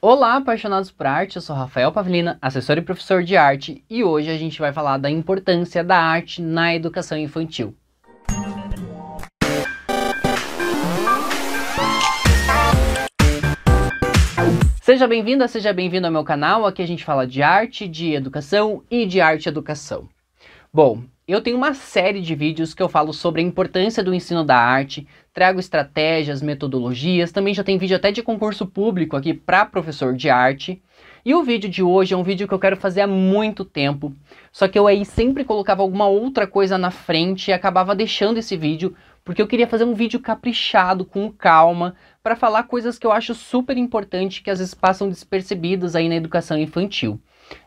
Olá, apaixonados por arte, eu sou Rafael Pavlina, assessor e professor de arte, e hoje a gente vai falar da importância da arte na educação infantil. Seja bem-vinda, seja bem-vindo ao meu canal, aqui a gente fala de arte, de educação e de arte-educação. Bom, eu tenho uma série de vídeos que eu falo sobre a importância do ensino da arte, trago estratégias, metodologias, também já tem vídeo até de concurso público aqui para professor de arte. E o vídeo de hoje é um vídeo que eu quero fazer há muito tempo, só que eu aí sempre colocava alguma outra coisa na frente e acabava deixando esse vídeo, porque eu queria fazer um vídeo caprichado, com calma, para falar coisas que eu acho super importante que às vezes passam despercebidas aí na educação infantil.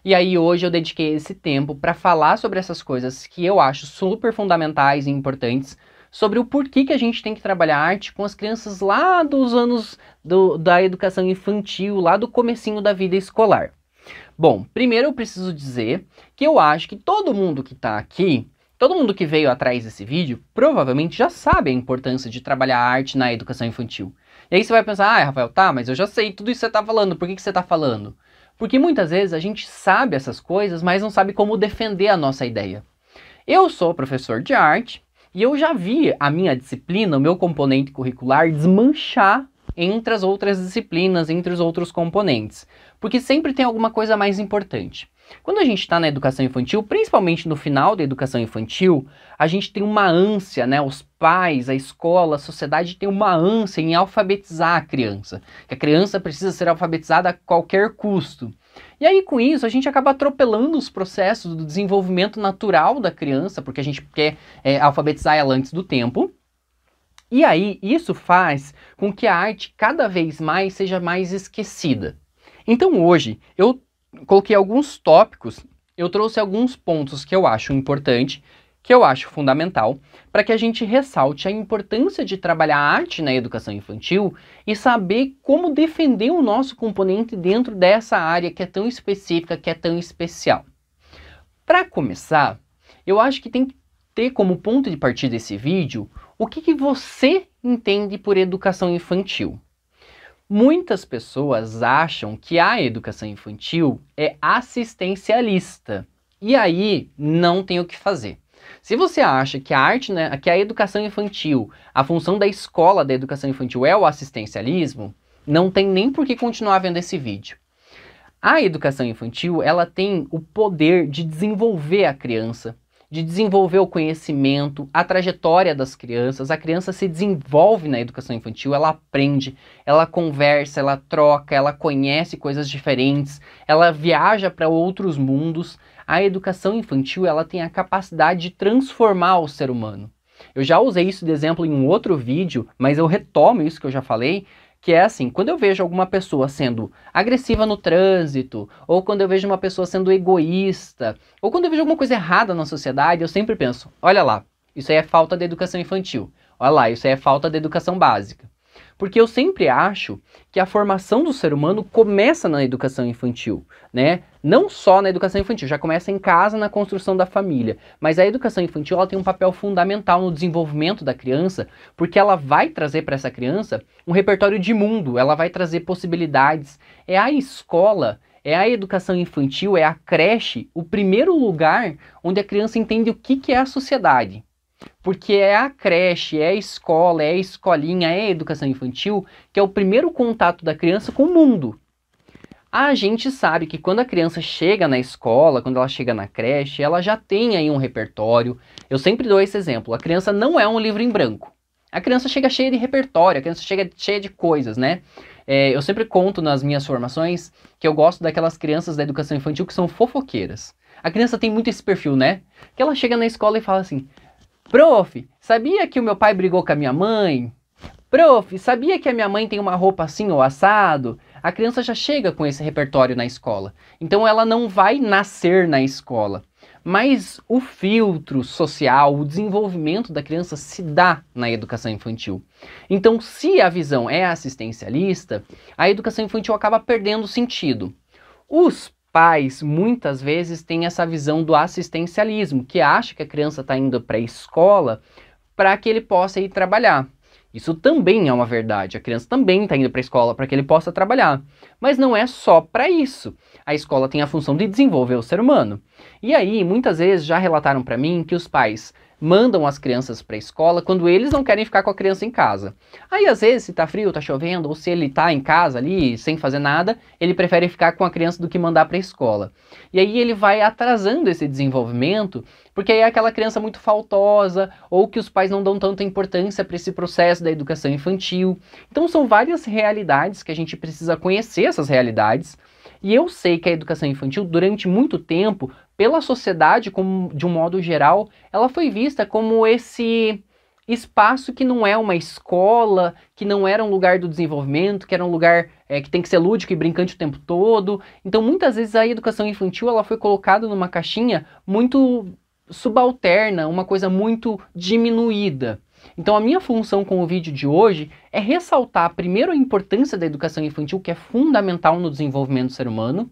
E aí hoje eu dediquei esse tempo para falar sobre essas coisas que eu acho super fundamentais e importantes, sobre o porquê que a gente tem que trabalhar arte com as crianças lá dos anos do, da educação infantil, lá do comecinho da vida escolar. Bom, primeiro eu preciso dizer que eu acho que todo mundo que está aqui, todo mundo que veio atrás desse vídeo, provavelmente já sabe a importância de trabalhar arte na educação infantil. E aí você vai pensar, ah, Rafael, tá, mas eu já sei tudo isso que você está falando, por que, que você está falando? Porque muitas vezes a gente sabe essas coisas, mas não sabe como defender a nossa ideia. Eu sou professor de arte e eu já vi a minha disciplina, o meu componente curricular, desmanchar entre as outras disciplinas, entre os outros componentes. Porque sempre tem alguma coisa mais importante. Quando a gente está na educação infantil, principalmente no final da educação infantil, a gente tem uma ânsia, né? Os pais, a escola, a sociedade tem uma ânsia em alfabetizar a criança. Que a criança precisa ser alfabetizada a qualquer custo. E aí, com isso, a gente acaba atropelando os processos do desenvolvimento natural da criança, porque a gente quer é, alfabetizar ela antes do tempo. E aí, isso faz com que a arte cada vez mais seja mais esquecida. Então, hoje, eu coloquei alguns tópicos, eu trouxe alguns pontos que eu acho importante, que eu acho fundamental, para que a gente ressalte a importância de trabalhar a arte na educação infantil e saber como defender o nosso componente dentro dessa área que é tão específica, que é tão especial. Para começar, eu acho que tem que ter como ponto de partida esse vídeo o que, que você entende por educação infantil. Muitas pessoas acham que a educação infantil é assistencialista. E aí não tem o que fazer. Se você acha que a arte, né, que a educação infantil, a função da escola da educação infantil é o assistencialismo, não tem nem por que continuar vendo esse vídeo. A educação infantil, ela tem o poder de desenvolver a criança, de desenvolver o conhecimento, a trajetória das crianças. A criança se desenvolve na educação infantil, ela aprende, ela conversa, ela troca, ela conhece coisas diferentes, ela viaja para outros mundos. A educação infantil, ela tem a capacidade de transformar o ser humano. Eu já usei isso de exemplo em um outro vídeo, mas eu retomo isso que eu já falei, que é assim, quando eu vejo alguma pessoa sendo agressiva no trânsito, ou quando eu vejo uma pessoa sendo egoísta, ou quando eu vejo alguma coisa errada na sociedade, eu sempre penso, olha lá, isso aí é falta de educação infantil. Olha lá, isso aí é falta de educação básica. Porque eu sempre acho que a formação do ser humano começa na educação infantil, né? Não só na educação infantil, já começa em casa, na construção da família, mas a educação infantil ela tem um papel fundamental no desenvolvimento da criança, porque ela vai trazer para essa criança um repertório de mundo, ela vai trazer possibilidades. É a escola é a educação infantil, é a creche, o primeiro lugar onde a criança entende o que, que é a sociedade. Porque é a creche, é a escola, é a escolinha, é a educação infantil que é o primeiro contato da criança com o mundo. A gente sabe que quando a criança chega na escola, quando ela chega na creche, ela já tem aí um repertório. Eu sempre dou esse exemplo: a criança não é um livro em branco. A criança chega cheia de repertório, a criança chega cheia de coisas, né? É, eu sempre conto nas minhas formações que eu gosto daquelas crianças da educação infantil que são fofoqueiras. A criança tem muito esse perfil, né? Que ela chega na escola e fala assim: Prof, sabia que o meu pai brigou com a minha mãe? Prof, sabia que a minha mãe tem uma roupa assim ou assado? A criança já chega com esse repertório na escola. Então ela não vai nascer na escola. Mas o filtro social, o desenvolvimento da criança se dá na educação infantil. Então, se a visão é assistencialista, a educação infantil acaba perdendo sentido. Os pais muitas vezes têm essa visão do assistencialismo, que acha que a criança está indo para a escola para que ele possa ir trabalhar. Isso também é uma verdade. A criança também está indo para a escola para que ele possa trabalhar. Mas não é só para isso. A escola tem a função de desenvolver o ser humano. E aí, muitas vezes já relataram para mim que os pais mandam as crianças para a escola quando eles não querem ficar com a criança em casa. Aí às vezes, se tá frio, tá chovendo, ou se ele tá em casa ali, sem fazer nada, ele prefere ficar com a criança do que mandar para a escola. E aí ele vai atrasando esse desenvolvimento, porque aí é aquela criança muito faltosa, ou que os pais não dão tanta importância para esse processo da educação infantil. Então são várias realidades que a gente precisa conhecer essas realidades. E eu sei que a educação infantil, durante muito tempo, pela sociedade, como, de um modo geral, ela foi vista como esse espaço que não é uma escola, que não era um lugar do desenvolvimento, que era um lugar é, que tem que ser lúdico e brincante o tempo todo. Então, muitas vezes a educação infantil ela foi colocada numa caixinha muito subalterna, uma coisa muito diminuída. Então, a minha função com o vídeo de hoje é ressaltar primeiro a importância da educação infantil, que é fundamental no desenvolvimento do ser humano,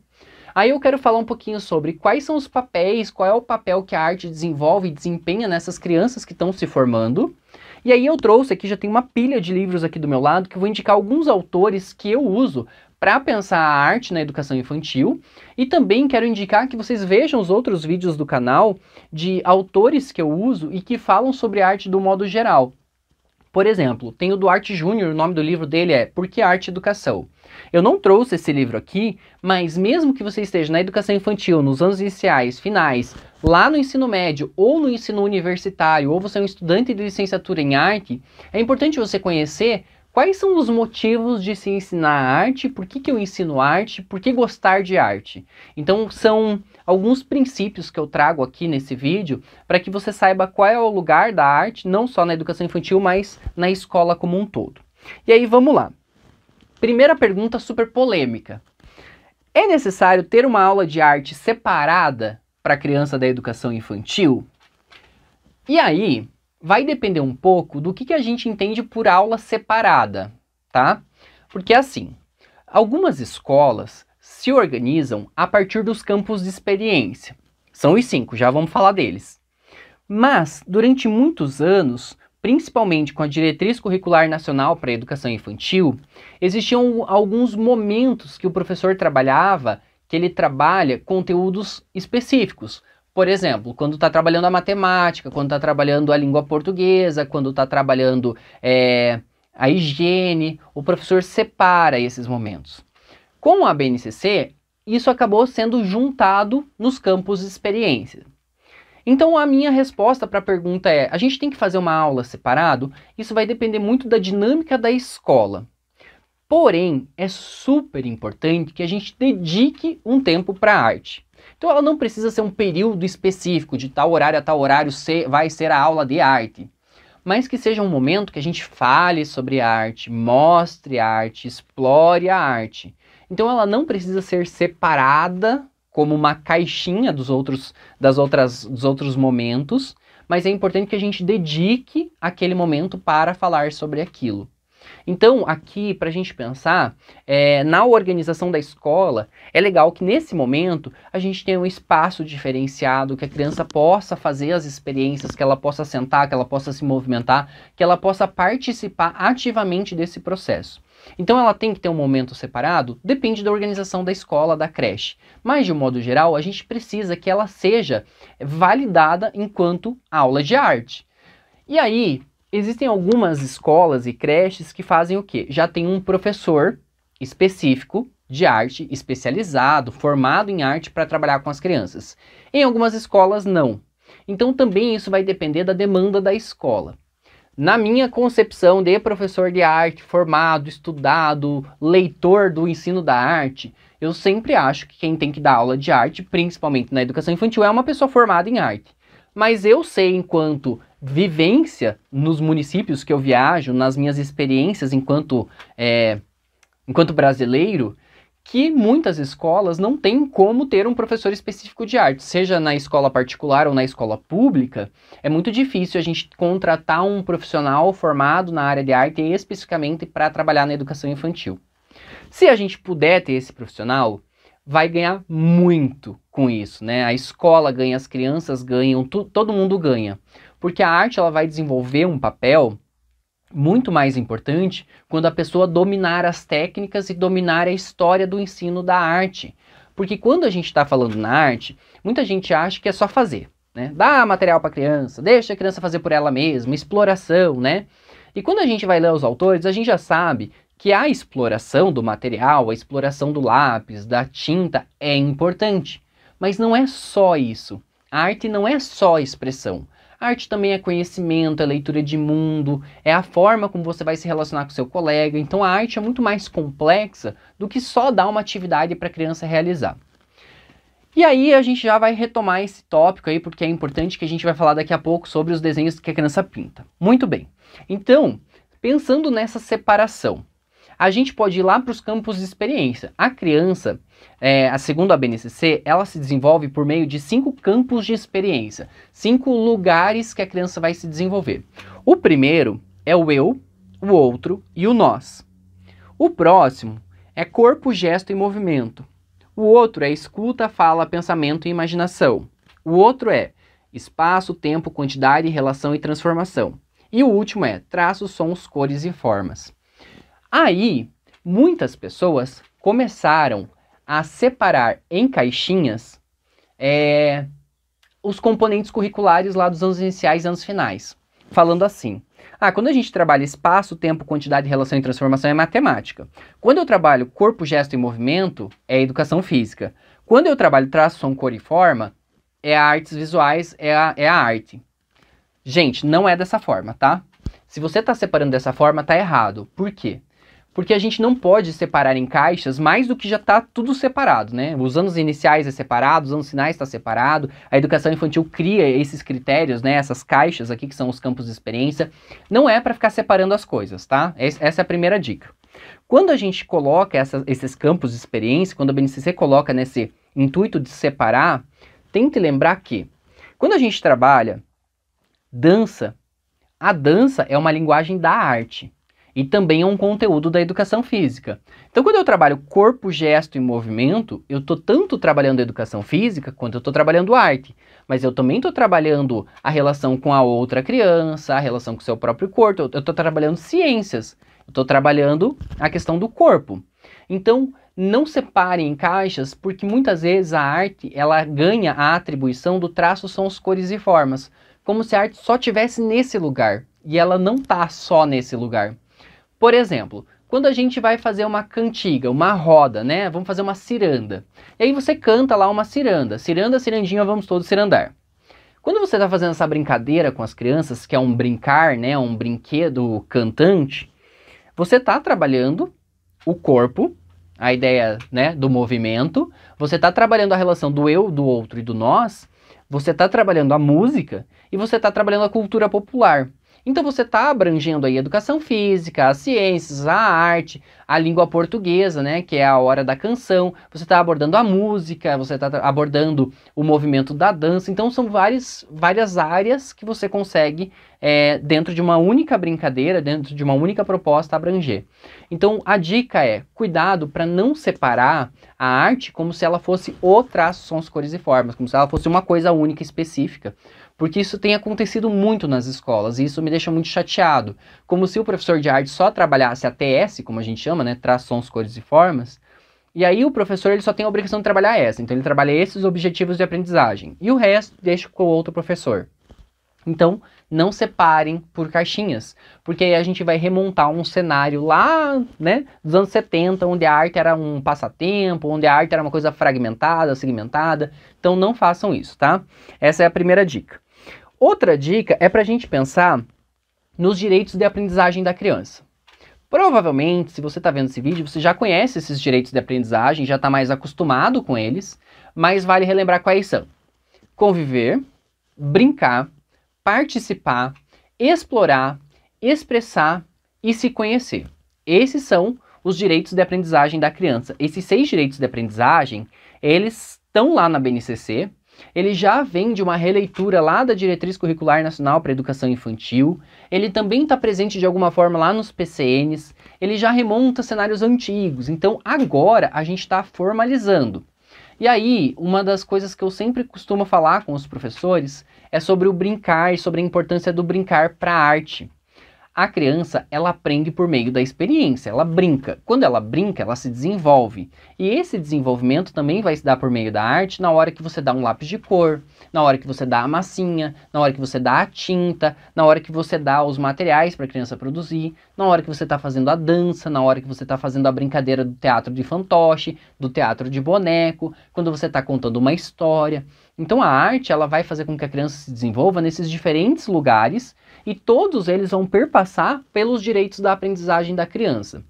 Aí eu quero falar um pouquinho sobre quais são os papéis, qual é o papel que a arte desenvolve e desempenha nessas crianças que estão se formando. E aí eu trouxe aqui, já tem uma pilha de livros aqui do meu lado, que eu vou indicar alguns autores que eu uso para pensar a arte na educação infantil. E também quero indicar que vocês vejam os outros vídeos do canal de autores que eu uso e que falam sobre arte do modo geral. Por exemplo, tem o Duarte Júnior, o nome do livro dele é Por que Arte e Educação? Eu não trouxe esse livro aqui, mas mesmo que você esteja na educação infantil, nos anos iniciais, finais, lá no ensino médio ou no ensino universitário, ou você é um estudante de licenciatura em arte, é importante você conhecer quais são os motivos de se ensinar arte, por que, que eu ensino arte, por que gostar de arte. Então, são alguns princípios que eu trago aqui nesse vídeo para que você saiba qual é o lugar da arte, não só na educação infantil, mas na escola como um todo. E aí vamos lá. Primeira pergunta super polêmica. É necessário ter uma aula de arte separada para a criança da educação infantil? E aí, vai depender um pouco do que, que a gente entende por aula separada, tá? Porque assim, algumas escolas se organizam a partir dos campos de experiência. São os cinco, já vamos falar deles. Mas, durante muitos anos, principalmente com a Diretriz Curricular Nacional para a Educação Infantil, existiam alguns momentos que o professor trabalhava que ele trabalha conteúdos específicos. Por exemplo, quando está trabalhando a matemática, quando está trabalhando a língua portuguesa, quando está trabalhando é, a higiene, o professor separa esses momentos. Com a BNCC, isso acabou sendo juntado nos campos de experiência. Então a minha resposta para a pergunta é: a gente tem que fazer uma aula separado? Isso vai depender muito da dinâmica da escola. Porém, é super importante que a gente dedique um tempo para a arte. Então ela não precisa ser um período específico de tal horário a tal horário ser, vai ser a aula de arte. Mas que seja um momento que a gente fale sobre arte, mostre arte, explore a arte. Então ela não precisa ser separada como uma caixinha dos outros, das outras, dos outros momentos, mas é importante que a gente dedique aquele momento para falar sobre aquilo. Então, aqui, para a gente pensar, é, na organização da escola, é legal que nesse momento a gente tenha um espaço diferenciado, que a criança possa fazer as experiências, que ela possa sentar, que ela possa se movimentar, que ela possa participar ativamente desse processo. Então ela tem que ter um momento separado? Depende da organização da escola, da creche. Mas de um modo geral, a gente precisa que ela seja validada enquanto aula de arte. E aí, existem algumas escolas e creches que fazem o quê? Já tem um professor específico de arte, especializado, formado em arte para trabalhar com as crianças. Em algumas escolas, não. Então também isso vai depender da demanda da escola na minha concepção de professor de arte, formado, estudado, leitor do ensino da arte, eu sempre acho que quem tem que dar aula de arte, principalmente na educação infantil, é uma pessoa formada em arte. Mas eu sei, enquanto vivência nos municípios que eu viajo, nas minhas experiências enquanto, é, enquanto brasileiro, que muitas escolas não têm como ter um professor específico de arte, seja na escola particular ou na escola pública. É muito difícil a gente contratar um profissional formado na área de arte especificamente para trabalhar na educação infantil. Se a gente puder ter esse profissional, vai ganhar muito com isso, né? A escola ganha, as crianças ganham, todo mundo ganha. Porque a arte ela vai desenvolver um papel muito mais importante quando a pessoa dominar as técnicas e dominar a história do ensino da arte. Porque quando a gente está falando na arte, muita gente acha que é só fazer, né? Dá material para a criança, deixa a criança fazer por ela mesma, exploração, né? E quando a gente vai ler os autores, a gente já sabe que a exploração do material, a exploração do lápis, da tinta é importante. Mas não é só isso. A arte não é só expressão arte também é conhecimento, é leitura de mundo, é a forma como você vai se relacionar com seu colega. Então a arte é muito mais complexa do que só dar uma atividade para a criança realizar. E aí a gente já vai retomar esse tópico aí, porque é importante que a gente vai falar daqui a pouco sobre os desenhos que a criança pinta. Muito bem. Então, pensando nessa separação, a gente pode ir lá para os campos de experiência. A criança, é, a, segundo a BNCC, ela se desenvolve por meio de cinco campos de experiência, cinco lugares que a criança vai se desenvolver. O primeiro é o eu, o outro e o nós. O próximo é corpo, gesto e movimento. O outro é escuta, fala, pensamento e imaginação. O outro é espaço, tempo, quantidade, relação e transformação. E o último é traços, sons, cores e formas. Aí, muitas pessoas começaram a separar em caixinhas é, os componentes curriculares lá dos anos iniciais e anos finais. Falando assim, ah, quando a gente trabalha espaço, tempo, quantidade, relação e transformação é matemática. Quando eu trabalho corpo, gesto e movimento, é educação física. Quando eu trabalho traço, som, cor e forma, é artes visuais, é a, é a arte. Gente, não é dessa forma, tá? Se você está separando dessa forma, tá errado. Por quê? porque a gente não pode separar em caixas mais do que já está tudo separado, né? Os anos iniciais é separado, os anos finais está separado, a educação infantil cria esses critérios, né? Essas caixas aqui que são os campos de experiência. Não é para ficar separando as coisas, tá? Essa é a primeira dica. Quando a gente coloca essa, esses campos de experiência, quando a BNCC coloca nesse intuito de separar, tente lembrar que quando a gente trabalha dança, a dança é uma linguagem da arte e também é um conteúdo da educação física. Então, quando eu trabalho corpo, gesto e movimento, eu estou tanto trabalhando educação física quanto eu estou trabalhando arte, mas eu também estou trabalhando a relação com a outra criança, a relação com o seu próprio corpo, eu estou trabalhando ciências, eu estou trabalhando a questão do corpo. Então, não separem em caixas, porque muitas vezes a arte ela ganha a atribuição do traço, são as cores e formas, como se a arte só tivesse nesse lugar e ela não tá só nesse lugar. Por exemplo, quando a gente vai fazer uma cantiga, uma roda, né? Vamos fazer uma ciranda. E aí você canta lá uma ciranda. Ciranda, cirandinha, vamos todos cirandar. Quando você está fazendo essa brincadeira com as crianças, que é um brincar, né? Um brinquedo cantante, você está trabalhando o corpo, a ideia né, do movimento, você está trabalhando a relação do eu, do outro e do nós, você está trabalhando a música e você está trabalhando a cultura popular. Então você está abrangendo aí a educação física, as ciências, a arte, a língua portuguesa, né, que é a hora da canção, você está abordando a música, você está abordando o movimento da dança, então são várias, várias áreas que você consegue, é, dentro de uma única brincadeira, dentro de uma única proposta, abranger. Então a dica é, cuidado para não separar a arte como se ela fosse o traço, sons, cores e formas, como se ela fosse uma coisa única específica porque isso tem acontecido muito nas escolas e isso me deixa muito chateado. Como se o professor de arte só trabalhasse a TS, como a gente chama, né, Traz sons, cores e formas, e aí o professor ele só tem a obrigação de trabalhar essa, então ele trabalha esses objetivos de aprendizagem e o resto deixa com o outro professor. Então, não separem por caixinhas, porque aí a gente vai remontar um cenário lá, né, dos anos 70, onde a arte era um passatempo, onde a arte era uma coisa fragmentada, segmentada. Então, não façam isso, tá? Essa é a primeira dica. Outra dica é para a gente pensar nos direitos de aprendizagem da criança. Provavelmente, se você está vendo esse vídeo, você já conhece esses direitos de aprendizagem, já está mais acostumado com eles, mas vale relembrar quais são: conviver, brincar, participar, explorar, expressar e se conhecer. Esses são os direitos de aprendizagem da criança. Esses seis direitos de aprendizagem, eles estão lá na BNCC, ele já vem de uma releitura lá da Diretriz Curricular Nacional para Educação Infantil, ele também está presente de alguma forma lá nos PCNs, ele já remonta cenários antigos, então agora a gente está formalizando. E aí, uma das coisas que eu sempre costumo falar com os professores é sobre o brincar e sobre a importância do brincar para a arte. A criança, ela aprende por meio da experiência, ela brinca. Quando ela brinca, ela se desenvolve. E esse desenvolvimento também vai se dar por meio da arte na hora que você dá um lápis de cor, na hora que você dá a massinha, na hora que você dá a tinta, na hora que você dá os materiais para a criança produzir, na hora que você está fazendo a dança, na hora que você está fazendo a brincadeira do teatro de fantoche, do teatro de boneco, quando você está contando uma história. Então a arte, ela vai fazer com que a criança se desenvolva nesses diferentes lugares e todos eles vão perpassar pelos direitos da aprendizagem da criança.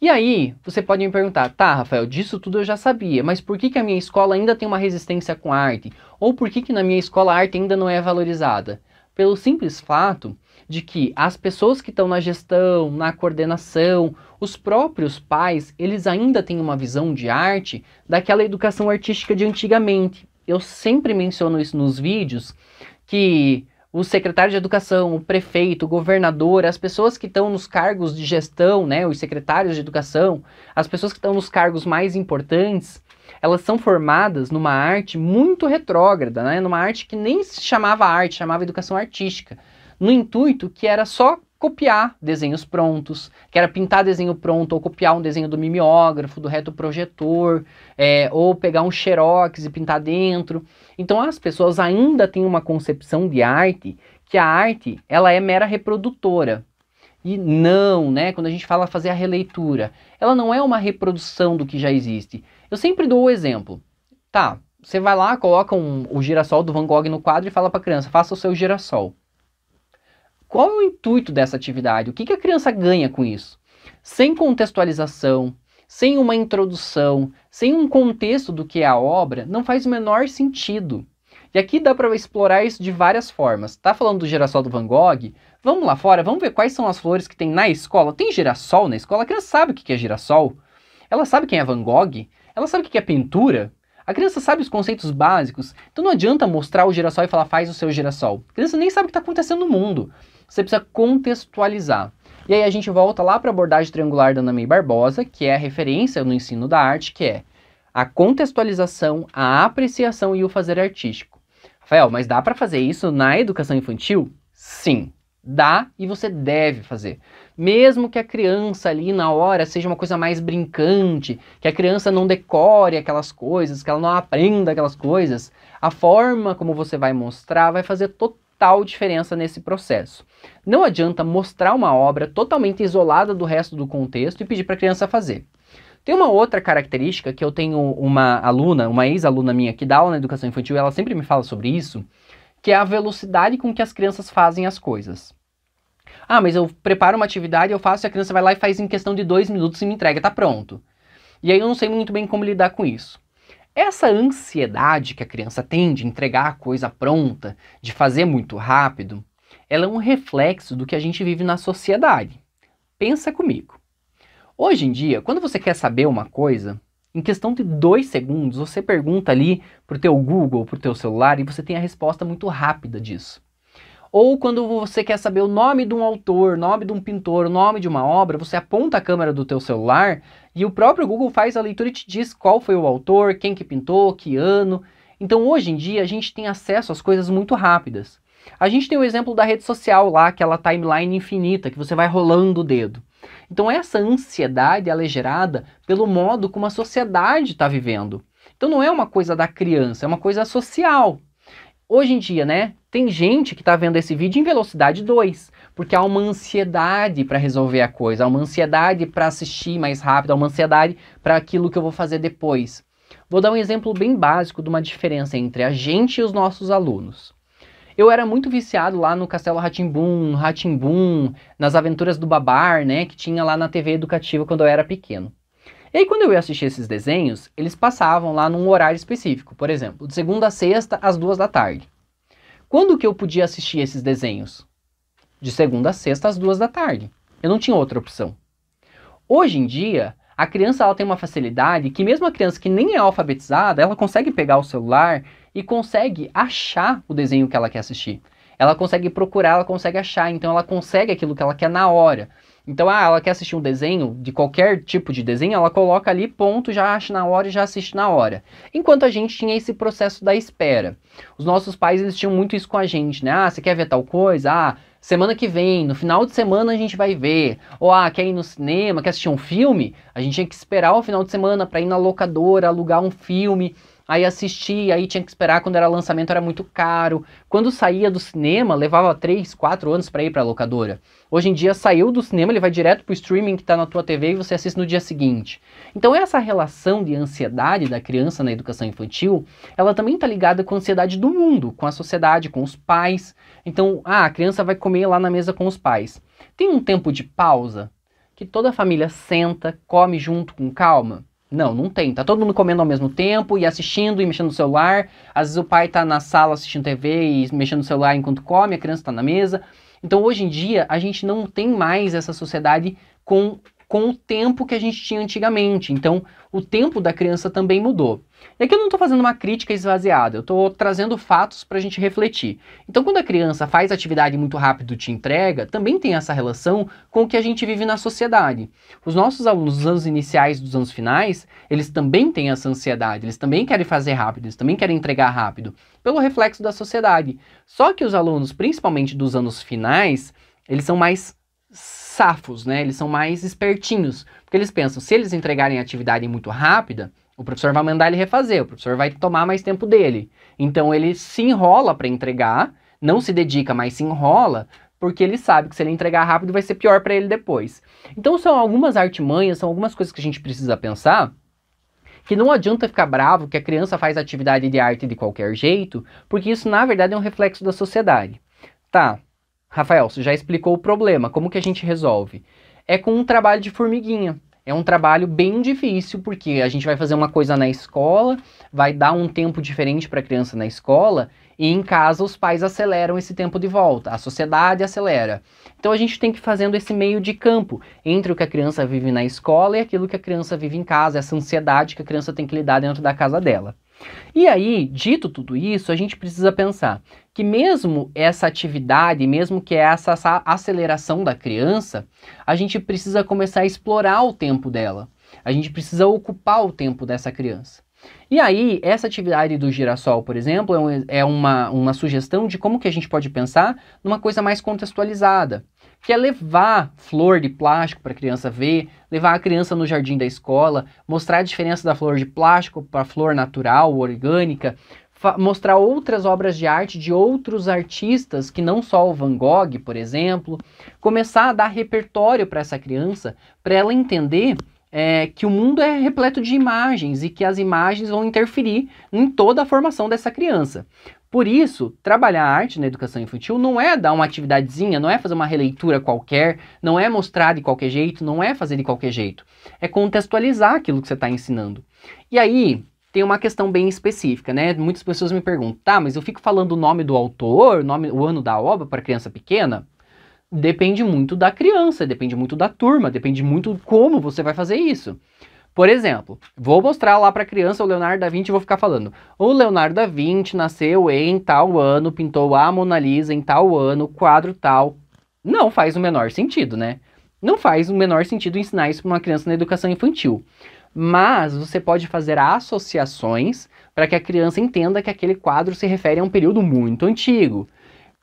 E aí, você pode me perguntar, tá, Rafael, disso tudo eu já sabia, mas por que, que a minha escola ainda tem uma resistência com a arte? Ou por que, que na minha escola a arte ainda não é valorizada? Pelo simples fato de que as pessoas que estão na gestão, na coordenação, os próprios pais, eles ainda têm uma visão de arte daquela educação artística de antigamente. Eu sempre menciono isso nos vídeos, que o secretário de educação, o prefeito, o governador, as pessoas que estão nos cargos de gestão, né, os secretários de educação, as pessoas que estão nos cargos mais importantes, elas são formadas numa arte muito retrógrada, né, numa arte que nem se chamava arte, chamava educação artística, no intuito que era só copiar desenhos prontos, que era pintar desenho pronto ou copiar um desenho do mimeógrafo, do retroprojetor, é, ou pegar um xerox e pintar dentro. Então as pessoas ainda têm uma concepção de arte que a arte ela é mera reprodutora. E não, né? Quando a gente fala fazer a releitura, ela não é uma reprodução do que já existe. Eu sempre dou o exemplo. Tá, você vai lá, coloca um, o girassol do Van Gogh no quadro e fala para a criança: faça o seu girassol. Qual é o intuito dessa atividade? O que, que a criança ganha com isso? Sem contextualização, sem uma introdução, sem um contexto do que é a obra, não faz o menor sentido. E aqui dá para explorar isso de várias formas. Tá falando do girassol do Van Gogh? Vamos lá fora, vamos ver quais são as flores que tem na escola. Tem girassol na escola? A criança sabe o que é girassol? Ela sabe quem é Van Gogh? Ela sabe o que é pintura? A criança sabe os conceitos básicos, então não adianta mostrar o girassol e falar faz o seu girassol. A criança nem sabe o que está acontecendo no mundo você precisa contextualizar. E aí a gente volta lá para a abordagem triangular da Ana Barbosa, que é a referência no ensino da arte, que é a contextualização, a apreciação e o fazer artístico. Rafael, mas dá para fazer isso na educação infantil? Sim, dá e você deve fazer. Mesmo que a criança ali na hora seja uma coisa mais brincante, que a criança não decore aquelas coisas, que ela não aprenda aquelas coisas, a forma como você vai mostrar vai fazer total total diferença nesse processo. Não adianta mostrar uma obra totalmente isolada do resto do contexto e pedir para a criança fazer. Tem uma outra característica que eu tenho uma aluna, uma ex-aluna minha que dá aula na educação infantil, ela sempre me fala sobre isso, que é a velocidade com que as crianças fazem as coisas. Ah, mas eu preparo uma atividade, eu faço e a criança vai lá e faz em questão de dois minutos e me entrega, tá pronto. E aí eu não sei muito bem como lidar com isso. Essa ansiedade que a criança tem de entregar a coisa pronta, de fazer muito rápido, ela é um reflexo do que a gente vive na sociedade. Pensa comigo. Hoje em dia, quando você quer saber uma coisa, em questão de dois segundos, você pergunta ali o teu Google, o teu celular, e você tem a resposta muito rápida disso. Ou quando você quer saber o nome de um autor, nome de um pintor, nome de uma obra, você aponta a câmera do teu celular e o próprio Google faz a leitura e te diz qual foi o autor, quem que pintou, que ano. Então hoje em dia a gente tem acesso às coisas muito rápidas. A gente tem o exemplo da rede social lá, aquela timeline infinita que você vai rolando o dedo. Então essa ansiedade ela é gerada pelo modo como a sociedade está vivendo. Então não é uma coisa da criança, é uma coisa social. Hoje em dia, né? Tem gente que está vendo esse vídeo em velocidade 2 porque há uma ansiedade para resolver a coisa, há uma ansiedade para assistir mais rápido, há uma ansiedade para aquilo que eu vou fazer depois. Vou dar um exemplo bem básico de uma diferença entre a gente e os nossos alunos. Eu era muito viciado lá no Castelo Ratimbum, Ratimbum, nas Aventuras do Babar, né, que tinha lá na TV educativa quando eu era pequeno. E aí quando eu ia assistir esses desenhos, eles passavam lá num horário específico, por exemplo, de segunda a sexta às duas da tarde. Quando que eu podia assistir esses desenhos? de segunda a sexta, às duas da tarde. Eu não tinha outra opção. Hoje em dia, a criança ela tem uma facilidade que mesmo a criança que nem é alfabetizada, ela consegue pegar o celular e consegue achar o desenho que ela quer assistir. Ela consegue procurar, ela consegue achar, então ela consegue aquilo que ela quer na hora. Então, ah, ela quer assistir um desenho, de qualquer tipo de desenho, ela coloca ali, ponto, já acha na hora e já assiste na hora. Enquanto a gente tinha esse processo da espera. Os nossos pais, eles tinham muito isso com a gente, né? Ah, você quer ver tal coisa? Ah, semana que vem, no final de semana a gente vai ver. Ou ah, quer ir no cinema, quer assistir um filme? A gente tinha que esperar o final de semana para ir na locadora, alugar um filme aí assistia, aí tinha que esperar quando era lançamento, era muito caro. Quando saía do cinema, levava 3, 4 anos para ir para a locadora. Hoje em dia saiu do cinema, ele vai direto pro streaming que tá na tua TV e você assiste no dia seguinte. Então essa relação de ansiedade da criança na educação infantil, ela também tá ligada com a ansiedade do mundo, com a sociedade, com os pais. Então, ah, a criança vai comer lá na mesa com os pais. Tem um tempo de pausa que toda a família senta, come junto com calma. Não, não tem. Tá todo mundo comendo ao mesmo tempo e assistindo e mexendo no celular. Às vezes o pai tá na sala assistindo TV e mexendo no celular enquanto come, a criança tá na mesa. Então hoje em dia a gente não tem mais essa sociedade com com o tempo que a gente tinha antigamente. Então, o tempo da criança também mudou. E aqui eu não estou fazendo uma crítica esvaziada, eu estou trazendo fatos para a gente refletir. Então, quando a criança faz atividade muito rápido te entrega, também tem essa relação com o que a gente vive na sociedade. Os nossos alunos dos anos iniciais dos anos finais, eles também têm essa ansiedade, eles também querem fazer rápido, eles também querem entregar rápido, pelo reflexo da sociedade. Só que os alunos, principalmente dos anos finais, eles são mais safos, né? Eles são mais espertinhos, porque eles pensam, se eles entregarem a atividade muito rápida, o professor vai mandar ele refazer, o professor vai tomar mais tempo dele. Então ele se enrola para entregar, não se dedica, mas se enrola, porque ele sabe que se ele entregar rápido vai ser pior para ele depois. Então são algumas artimanhas, são algumas coisas que a gente precisa pensar que não adianta ficar bravo que a criança faz atividade de arte de qualquer jeito, porque isso na verdade é um reflexo da sociedade. Tá, Rafael, você já explicou o problema, como que a gente resolve? É com um trabalho de formiguinha. É um trabalho bem difícil, porque a gente vai fazer uma coisa na escola, vai dar um tempo diferente para a criança na escola, e em casa os pais aceleram esse tempo de volta, a sociedade acelera. Então a gente tem que ir fazendo esse meio de campo entre o que a criança vive na escola e aquilo que a criança vive em casa, essa ansiedade que a criança tem que lidar dentro da casa dela. E aí, dito tudo isso, a gente precisa pensar que mesmo essa atividade, mesmo que é essa, essa aceleração da criança, a gente precisa começar a explorar o tempo dela. A gente precisa ocupar o tempo dessa criança. E aí, essa atividade do girassol, por exemplo, é, um, é, uma, uma sugestão de como que a gente pode pensar numa coisa mais contextualizada que é levar flor de plástico para a criança ver, levar a criança no jardim da escola, mostrar a diferença da flor de plástico para flor natural, orgânica, mostrar outras obras de arte de outros artistas que não só o Van Gogh, por exemplo, começar a dar repertório para essa criança, para ela entender é, que o mundo é repleto de imagens e que as imagens vão interferir em toda a formação dessa criança. Por isso, trabalhar a arte na educação infantil não é dar uma atividadezinha, não é fazer uma releitura qualquer, não é mostrar de qualquer jeito, não é fazer de qualquer jeito. É contextualizar aquilo que você está ensinando. E aí, tem uma questão bem específica, né? Muitas pessoas me perguntam, tá, mas eu fico falando o nome do autor, nome, o ano da obra para criança pequena? Depende muito da criança, depende muito da turma, depende muito como você vai fazer isso. Por exemplo, vou mostrar lá para a criança o Leonardo da Vinci e vou ficar falando. O Leonardo da Vinci nasceu em tal ano, pintou a Mona Lisa em tal ano, quadro tal. Não faz o menor sentido, né? Não faz o menor sentido ensinar isso para uma criança na educação infantil. Mas você pode fazer associações para que a criança entenda que aquele quadro se refere a um período muito antigo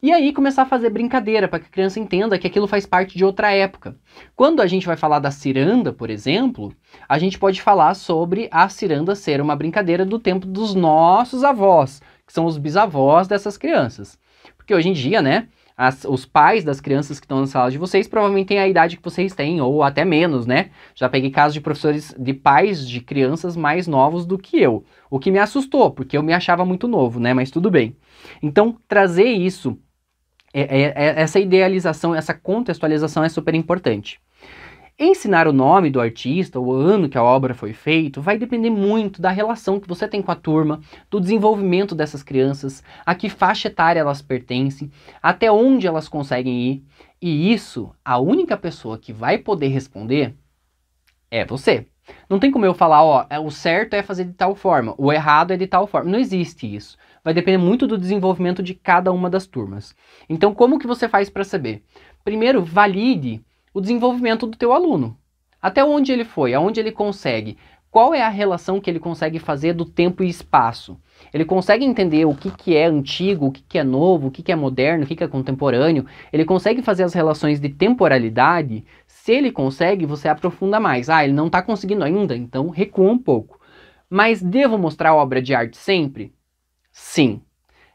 e aí começar a fazer brincadeira para que a criança entenda que aquilo faz parte de outra época. Quando a gente vai falar da ciranda, por exemplo, a gente pode falar sobre a ciranda ser uma brincadeira do tempo dos nossos avós, que são os bisavós dessas crianças. Porque hoje em dia, né, as, os pais das crianças que estão na sala de vocês provavelmente têm a idade que vocês têm, ou até menos, né? Já peguei casos de professores, de pais de crianças mais novos do que eu, o que me assustou, porque eu me achava muito novo, né? Mas tudo bem. Então, trazer isso é, é, é, essa idealização, essa contextualização é super importante. Ensinar o nome do artista, o ano que a obra foi feita, vai depender muito da relação que você tem com a turma, do desenvolvimento dessas crianças, a que faixa etária elas pertencem, até onde elas conseguem ir. E isso, a única pessoa que vai poder responder é você. Não tem como eu falar, ó, o certo é fazer de tal forma, o errado é de tal forma. Não existe isso vai depender muito do desenvolvimento de cada uma das turmas. Então, como que você faz para saber? Primeiro, valide o desenvolvimento do teu aluno. Até onde ele foi, aonde ele consegue, qual é a relação que ele consegue fazer do tempo e espaço. Ele consegue entender o que, que é antigo, o que, que é novo, o que, que é moderno, o que, que é contemporâneo. Ele consegue fazer as relações de temporalidade. Se ele consegue, você aprofunda mais. Ah, ele não está conseguindo ainda, então recua um pouco. Mas devo mostrar obra de arte sempre? Sim,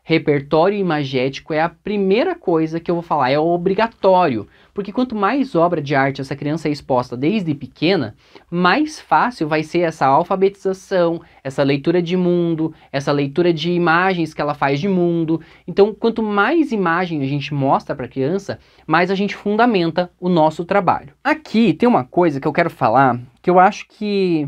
repertório imagético é a primeira coisa que eu vou falar, é obrigatório. Porque quanto mais obra de arte essa criança é exposta desde pequena, mais fácil vai ser essa alfabetização, essa leitura de mundo, essa leitura de imagens que ela faz de mundo. Então, quanto mais imagem a gente mostra para a criança, mais a gente fundamenta o nosso trabalho. Aqui tem uma coisa que eu quero falar que eu acho que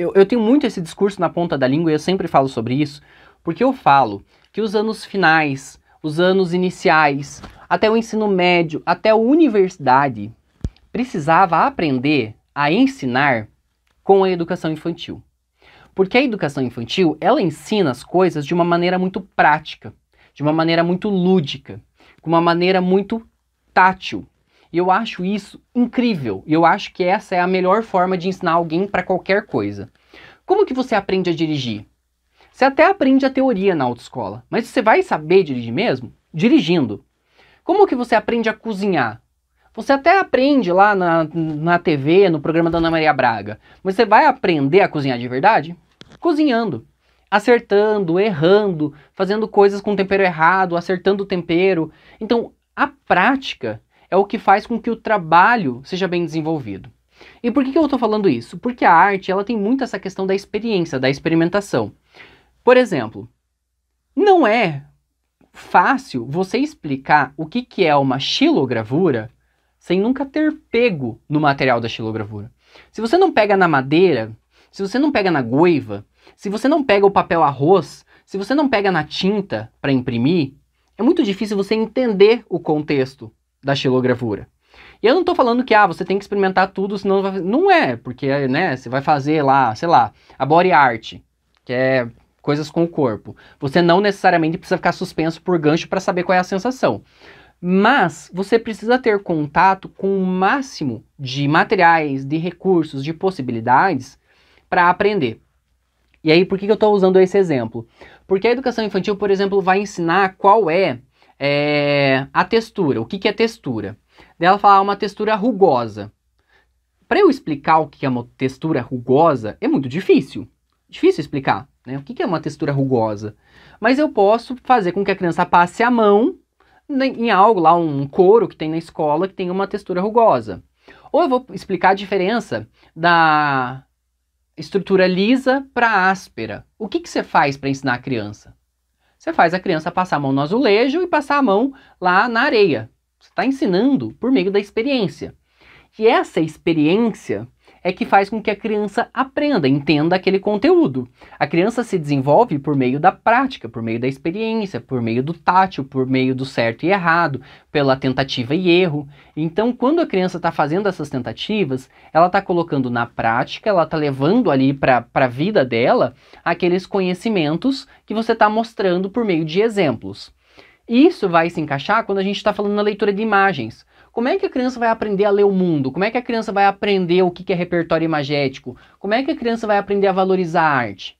eu, eu tenho muito esse discurso na ponta da língua e eu sempre falo sobre isso, porque eu falo que os anos finais, os anos iniciais, até o ensino médio, até a universidade, precisava aprender a ensinar com a educação infantil. Porque a educação infantil, ela ensina as coisas de uma maneira muito prática, de uma maneira muito lúdica, com uma maneira muito tátil. E eu acho isso incrível. E eu acho que essa é a melhor forma de ensinar alguém para qualquer coisa. Como que você aprende a dirigir? Você até aprende a teoria na autoescola, mas você vai saber dirigir mesmo? Dirigindo. Como que você aprende a cozinhar? Você até aprende lá na, na TV, no programa da Ana Maria Braga, mas você vai aprender a cozinhar de verdade? Cozinhando. Acertando, errando, fazendo coisas com tempero errado, acertando o tempero. Então, a prática é o que faz com que o trabalho seja bem desenvolvido. E por que, eu estou falando isso? Porque a arte ela tem muito essa questão da experiência, da experimentação. Por exemplo, não é fácil você explicar o que, que é uma xilogravura sem nunca ter pego no material da xilogravura. Se você não pega na madeira, se você não pega na goiva, se você não pega o papel arroz, se você não pega na tinta para imprimir, é muito difícil você entender o contexto da xilogravura. E eu não estou falando que, ah, você tem que experimentar tudo, senão não vai... Não é, porque, né, você vai fazer lá, sei lá, a body art, que é coisas com o corpo. Você não necessariamente precisa ficar suspenso por gancho para saber qual é a sensação. Mas você precisa ter contato com o máximo de materiais, de recursos, de possibilidades para aprender. E aí, por que eu estou usando esse exemplo? Porque a educação infantil, por exemplo, vai ensinar qual é é, a textura, o que, que é textura? Dela falar ah, uma textura rugosa. Para eu explicar o que é uma textura rugosa, é muito difícil. Difícil explicar, né? O que, que é uma textura rugosa? Mas eu posso fazer com que a criança passe a mão em algo lá, um couro que tem na escola que tem uma textura rugosa. Ou eu vou explicar a diferença da estrutura lisa para áspera. O que, que você faz para ensinar a criança? Você faz a criança passar a mão no azulejo e passar a mão lá na areia. Você está ensinando por meio da experiência. E essa experiência é que faz com que a criança aprenda, entenda aquele conteúdo. A criança se desenvolve por meio da prática, por meio da experiência, por meio do tátil, por meio do certo e errado, pela tentativa e erro. Então, quando a criança está fazendo essas tentativas, ela está colocando na prática, ela está levando ali para a vida dela aqueles conhecimentos que você está mostrando por meio de exemplos. Isso vai se encaixar quando a gente está falando na leitura de imagens. Como é que a criança vai aprender a ler o mundo? Como é que a criança vai aprender o que é repertório imagético? Como é que a criança vai aprender a valorizar a arte?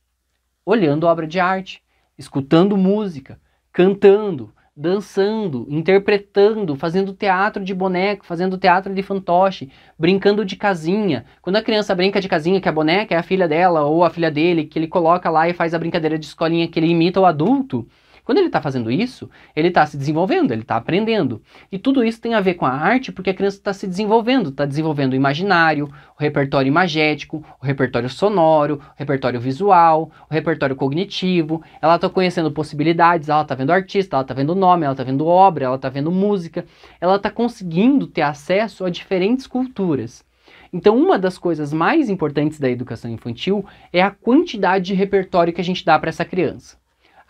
Olhando obra de arte, escutando música, cantando, dançando, interpretando, fazendo teatro de boneco, fazendo teatro de fantoche, brincando de casinha. Quando a criança brinca de casinha, que a boneca é a filha dela ou a filha dele, que ele coloca lá e faz a brincadeira de escolinha que ele imita o adulto, quando ele está fazendo isso, ele está se desenvolvendo, ele está aprendendo. E tudo isso tem a ver com a arte porque a criança está se desenvolvendo, está desenvolvendo o imaginário, o repertório imagético, o repertório sonoro, o repertório visual, o repertório cognitivo. Ela está conhecendo possibilidades, ela está vendo artista, ela está vendo nome, ela está vendo obra, ela está vendo música. Ela está conseguindo ter acesso a diferentes culturas. Então, uma das coisas mais importantes da educação infantil é a quantidade de repertório que a gente dá para essa criança.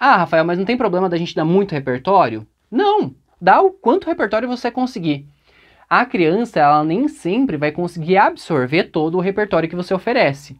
Ah, Rafael, mas não tem problema da gente dar muito repertório? Não! Dá o quanto repertório você conseguir. A criança, ela nem sempre vai conseguir absorver todo o repertório que você oferece.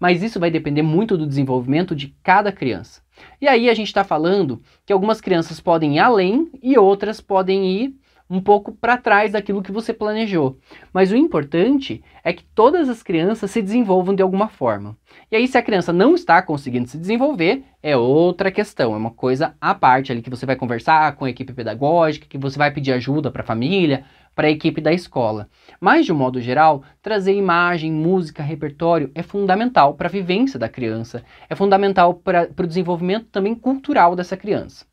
Mas isso vai depender muito do desenvolvimento de cada criança. E aí a gente está falando que algumas crianças podem ir além e outras podem ir um pouco para trás daquilo que você planejou. Mas o importante é que todas as crianças se desenvolvam de alguma forma. E aí, se a criança não está conseguindo se desenvolver, é outra questão, é uma coisa à parte ali que você vai conversar com a equipe pedagógica, que você vai pedir ajuda para a família, para a equipe da escola. Mas, de um modo geral, trazer imagem, música, repertório é fundamental para a vivência da criança, é fundamental para o desenvolvimento também cultural dessa criança.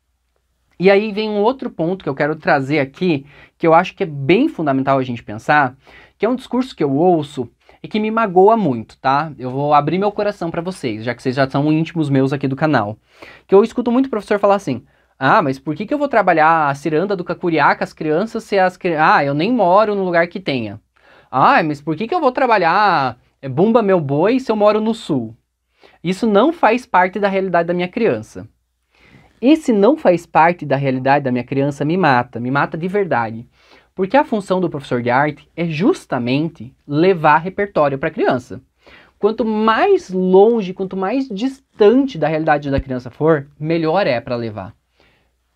E aí vem um outro ponto que eu quero trazer aqui, que eu acho que é bem fundamental a gente pensar, que é um discurso que eu ouço e que me magoa muito, tá? Eu vou abrir meu coração para vocês, já que vocês já são íntimos meus aqui do canal. Que eu escuto muito professor falar assim: ah, mas por que, que eu vou trabalhar a ciranda do Cacuriá com as crianças se as crianças. Ah, eu nem moro no lugar que tenha. Ah, mas por que, que eu vou trabalhar eh, Bumba Meu Boi se eu moro no Sul? Isso não faz parte da realidade da minha criança. Esse não faz parte da realidade da minha criança me mata, me mata de verdade. Porque a função do professor de arte é justamente levar repertório para a criança. Quanto mais longe, quanto mais distante da realidade da criança for, melhor é para levar.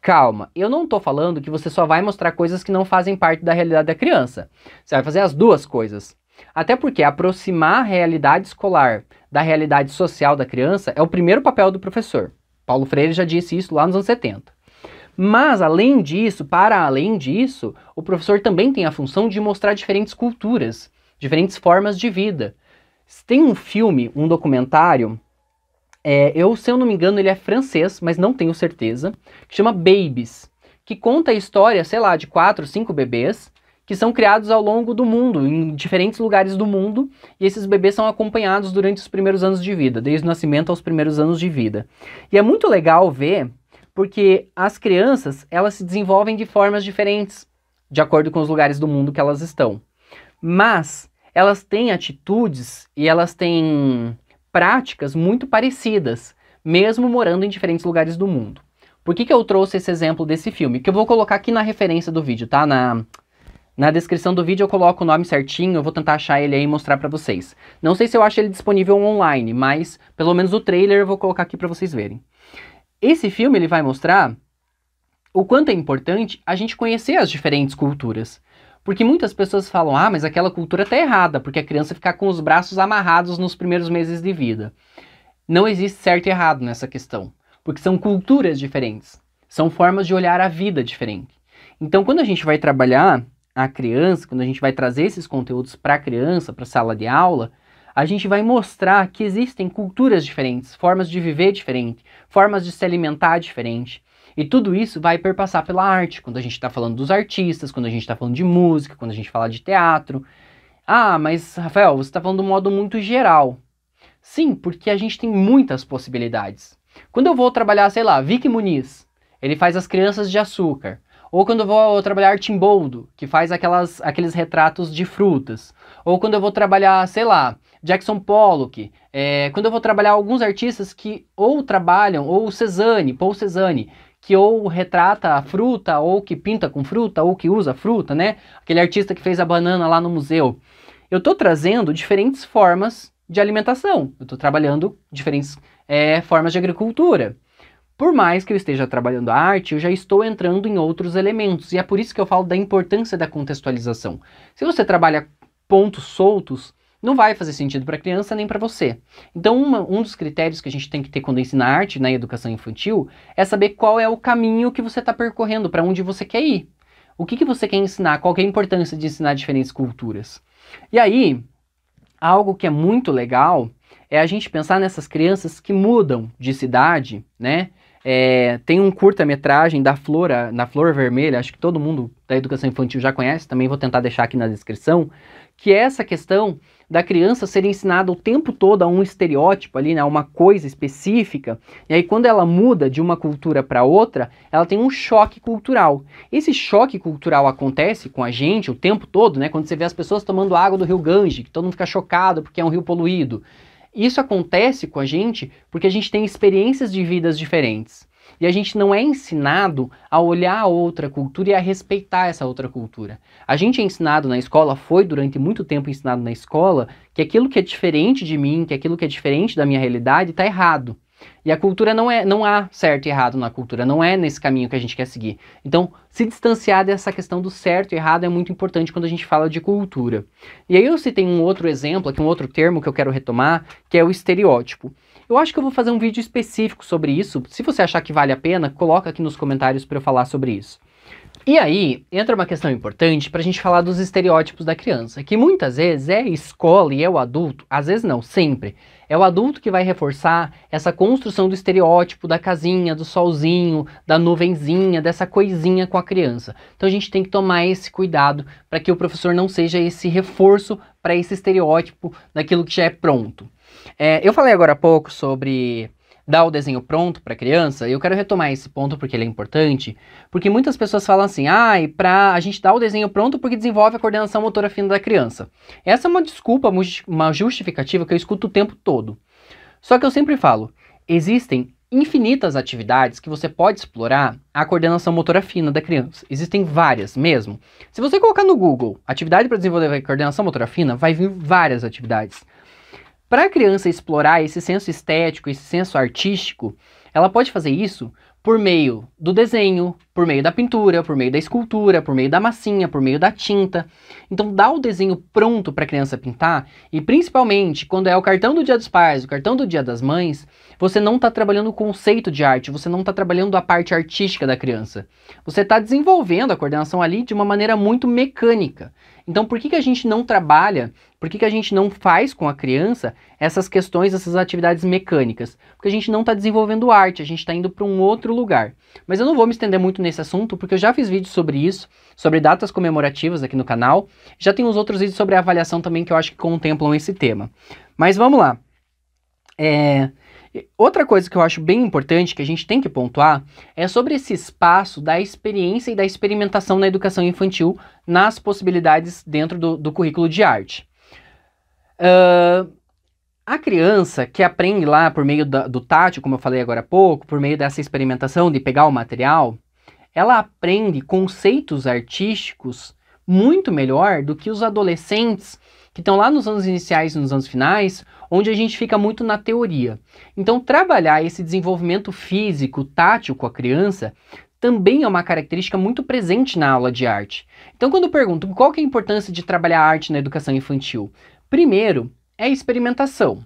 Calma, eu não estou falando que você só vai mostrar coisas que não fazem parte da realidade da criança. Você vai fazer as duas coisas. Até porque aproximar a realidade escolar da realidade social da criança é o primeiro papel do professor. Paulo Freire já disse isso lá nos anos 70. Mas, além disso, para além disso, o professor também tem a função de mostrar diferentes culturas, diferentes formas de vida. Tem um filme, um documentário, é, eu, se eu não me engano, ele é francês, mas não tenho certeza, que chama Babies, que conta a história, sei lá, de quatro, cinco bebês que são criados ao longo do mundo, em diferentes lugares do mundo, e esses bebês são acompanhados durante os primeiros anos de vida, desde o nascimento aos primeiros anos de vida. E é muito legal ver, porque as crianças, elas se desenvolvem de formas diferentes, de acordo com os lugares do mundo que elas estão. Mas elas têm atitudes e elas têm práticas muito parecidas, mesmo morando em diferentes lugares do mundo. Por que, que eu trouxe esse exemplo desse filme? Que eu vou colocar aqui na referência do vídeo, tá? Na, na descrição do vídeo eu coloco o nome certinho, eu vou tentar achar ele aí e mostrar pra vocês. Não sei se eu acho ele disponível online, mas pelo menos o trailer eu vou colocar aqui pra vocês verem. Esse filme ele vai mostrar o quanto é importante a gente conhecer as diferentes culturas. Porque muitas pessoas falam, ah, mas aquela cultura tá errada, porque a criança fica com os braços amarrados nos primeiros meses de vida. Não existe certo e errado nessa questão, porque são culturas diferentes, são formas de olhar a vida diferente. Então, quando a gente vai trabalhar a criança, quando a gente vai trazer esses conteúdos para a criança, para a sala de aula, a gente vai mostrar que existem culturas diferentes, formas de viver diferente, formas de se alimentar diferente. E tudo isso vai perpassar pela arte, quando a gente está falando dos artistas, quando a gente está falando de música, quando a gente fala de teatro. Ah, mas Rafael, você está falando de um modo muito geral. Sim, porque a gente tem muitas possibilidades. Quando eu vou trabalhar, sei lá, Vic Muniz, ele faz as crianças de açúcar. Ou quando eu vou trabalhar Tim boldo, que faz aquelas, aqueles retratos de frutas. Ou quando eu vou trabalhar, sei lá, Jackson Pollock. É, quando eu vou trabalhar alguns artistas que ou trabalham, ou Cezanne, Paul Cezanne, que ou retrata a fruta, ou que pinta com fruta, ou que usa fruta, né? Aquele artista que fez a banana lá no museu. Eu estou trazendo diferentes formas de alimentação. Eu estou trabalhando diferentes é, formas de agricultura. Por mais que eu esteja trabalhando a arte, eu já estou entrando em outros elementos, e é por isso que eu falo da importância da contextualização. Se você trabalha pontos soltos, não vai fazer sentido para a criança nem para você. Então, uma, um dos critérios que a gente tem que ter quando ensina arte na educação infantil é saber qual é o caminho que você está percorrendo, para onde você quer ir. O que, que você quer ensinar? Qual é a importância de ensinar diferentes culturas? E aí, algo que é muito legal é a gente pensar nessas crianças que mudam de cidade, né? É, tem um curta-metragem da Flora, na Flor Vermelha, acho que todo mundo da educação infantil já conhece, também vou tentar deixar aqui na descrição, que é essa questão da criança ser ensinada o tempo todo a um estereótipo ali, né, a uma coisa específica, e aí quando ela muda de uma cultura para outra, ela tem um choque cultural. Esse choque cultural acontece com a gente o tempo todo, né, quando você vê as pessoas tomando água do rio Gange, que todo mundo fica chocado porque é um rio poluído. Isso acontece com a gente porque a gente tem experiências de vidas diferentes. E a gente não é ensinado a olhar a outra cultura e a respeitar essa outra cultura. A gente é ensinado na escola, foi durante muito tempo ensinado na escola, que aquilo que é diferente de mim, que aquilo que é diferente da minha realidade, está errado. E a cultura não é, não há certo e errado na cultura, não é nesse caminho que a gente quer seguir. Então, se distanciar dessa questão do certo e errado é muito importante quando a gente fala de cultura. E aí eu citei um outro exemplo aqui, um outro termo que eu quero retomar, que é o estereótipo. Eu acho que eu vou fazer um vídeo específico sobre isso. Se você achar que vale a pena, coloca aqui nos comentários para eu falar sobre isso. E aí, entra uma questão importante para a gente falar dos estereótipos da criança, que muitas vezes é a escola e é o adulto, às vezes não, sempre, é o adulto que vai reforçar essa construção do estereótipo da casinha, do solzinho, da nuvenzinha, dessa coisinha com a criança. Então a gente tem que tomar esse cuidado para que o professor não seja esse reforço para esse estereótipo daquilo que já é pronto. É, eu falei agora há pouco sobre dá o desenho pronto para a criança, eu quero retomar esse ponto porque ele é importante, porque muitas pessoas falam assim, ah, e pra, a gente dá o desenho pronto porque desenvolve a coordenação motora fina da criança. Essa é uma desculpa, uma justificativa que eu escuto o tempo todo. Só que eu sempre falo, existem infinitas atividades que você pode explorar a coordenação motora fina da criança. Existem várias mesmo. Se você colocar no Google atividade para desenvolver a coordenação motora fina, vai vir várias atividades. Para a criança explorar esse senso estético, esse senso artístico, ela pode fazer isso por meio do desenho, por meio da pintura, por meio da escultura, por meio da massinha, por meio da tinta. Então dá o desenho pronto para a criança pintar e principalmente quando é o cartão do Dia dos Pais, o cartão do Dia das Mães, você não está trabalhando o conceito de arte, você não está trabalhando a parte artística da criança. Você está desenvolvendo a coordenação ali de uma maneira muito mecânica. Então por que, que a gente não trabalha por que, que a gente não faz com a criança essas questões, essas atividades mecânicas? Porque a gente não está desenvolvendo arte, a gente está indo para um outro lugar. Mas eu não vou me estender muito nesse assunto, porque eu já fiz vídeos sobre isso, sobre datas comemorativas aqui no canal. Já tem uns outros vídeos sobre avaliação também que eu acho que contemplam esse tema. Mas vamos lá. É... Outra coisa que eu acho bem importante que a gente tem que pontuar é sobre esse espaço da experiência e da experimentação na educação infantil nas possibilidades dentro do, do currículo de arte. Uh, a criança que aprende lá por meio da, do tátil, como eu falei agora há pouco, por meio dessa experimentação de pegar o material, ela aprende conceitos artísticos muito melhor do que os adolescentes que estão lá nos anos iniciais e nos anos finais, onde a gente fica muito na teoria. Então, trabalhar esse desenvolvimento físico, tátil com a criança também é uma característica muito presente na aula de arte. Então, quando eu pergunto qual que é a importância de trabalhar arte na educação infantil, Primeiro, é experimentação.